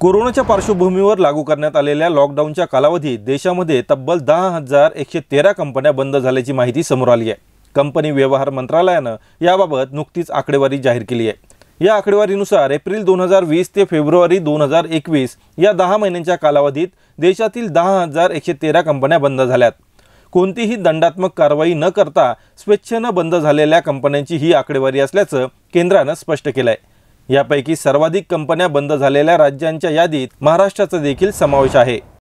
कोरोनाच्या पार्श्वभूमीवर लागू करण्यात आलेल्या लॉकडाऊनच्या कालावधीत देशामध्ये तब्बल दहा हजार एकशे तेरा कंपन्या बंद झाल्याची माहिती समोर आली आहे कंपनी व्यवहार मंत्रालयानं याबाबत नुकतीच आकडेवारी जाहीर केली आहे या आकडेवारीनुसार एप्रिल दोन हजार वीस ते फेब्रुवारी दोन हजार एकवीस या दहा महिन्यांच्या कालावधीत देशातील दहा हजार एकशे तेरा कंपन्या बंद झाल्यात कोणतीही दंडात्मक कारवाई न करता स्वेच्छेनं बंद झालेल्या कंपन्यांची ही आकडेवारी असल्याचं केंद्रानं स्पष्ट केलं आहे यापैकी सर्वाधिक कंपन्या बंद झालेल्या राज्यांच्या यादीत महाराष्ट्राचा देखील समावेश आहे